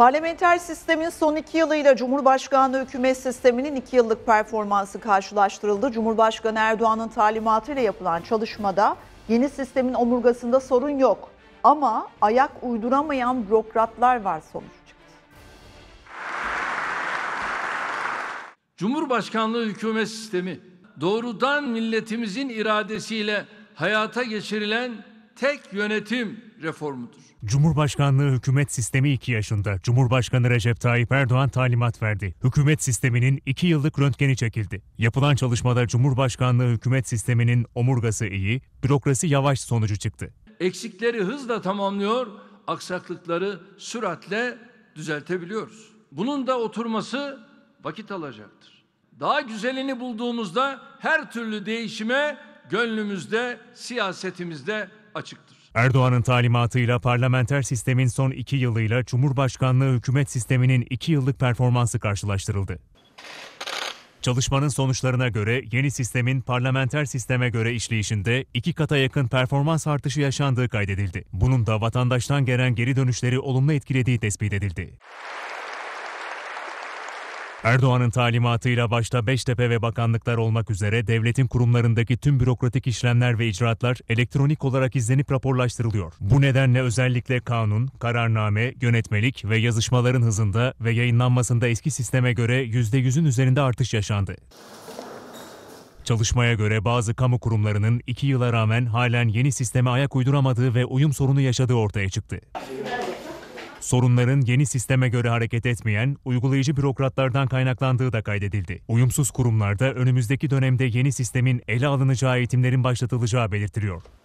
Parlamenter sistemin son iki yılıyla Cumhurbaşkanlığı hükümet sisteminin iki yıllık performansı karşılaştırıldı. Cumhurbaşkanı Erdoğan'ın talimatıyla yapılan çalışmada yeni sistemin omurgasında sorun yok. Ama ayak uyduramayan bürokratlar var sonuç. Cumhurbaşkanlığı hükümet sistemi doğrudan milletimizin iradesiyle hayata geçirilen tek yönetim reformudur. Cumhurbaşkanlığı hükümet sistemi 2 yaşında. Cumhurbaşkanı Recep Tayyip Erdoğan talimat verdi. Hükümet sisteminin 2 yıllık röntgeni çekildi. Yapılan çalışmada Cumhurbaşkanlığı hükümet sisteminin omurgası iyi, bürokrasi yavaş sonucu çıktı. Eksikleri hızla tamamlıyor, aksaklıkları süratle düzeltebiliyoruz. Bunun da oturması vakit alacaktır. Daha güzelini bulduğumuzda her türlü değişime gönlümüzde, siyasetimizde açıktır. Erdoğan'ın talimatıyla parlamenter sistemin son iki yılıyla Cumhurbaşkanlığı hükümet sisteminin iki yıllık performansı karşılaştırıldı. Çalışmanın sonuçlarına göre yeni sistemin parlamenter sisteme göre işleyişinde iki kata yakın performans artışı yaşandığı kaydedildi. Bunun da vatandaştan gelen geri dönüşleri olumlu etkilediği tespit edildi. Erdoğan'ın talimatıyla başta Beştepe ve bakanlıklar olmak üzere devletin kurumlarındaki tüm bürokratik işlemler ve icraatlar elektronik olarak izlenip raporlaştırılıyor. Bu nedenle özellikle kanun, kararname, yönetmelik ve yazışmaların hızında ve yayınlanmasında eski sisteme göre %100'ün üzerinde artış yaşandı. Çalışmaya göre bazı kamu kurumlarının iki yıla rağmen halen yeni sisteme ayak uyduramadığı ve uyum sorunu yaşadığı ortaya çıktı. Sorunların yeni sisteme göre hareket etmeyen uygulayıcı bürokratlardan kaynaklandığı da kaydedildi. Uyumsuz kurumlarda önümüzdeki dönemde yeni sistemin ele alınacağı eğitimlerin başlatılacağı belirtiliyor.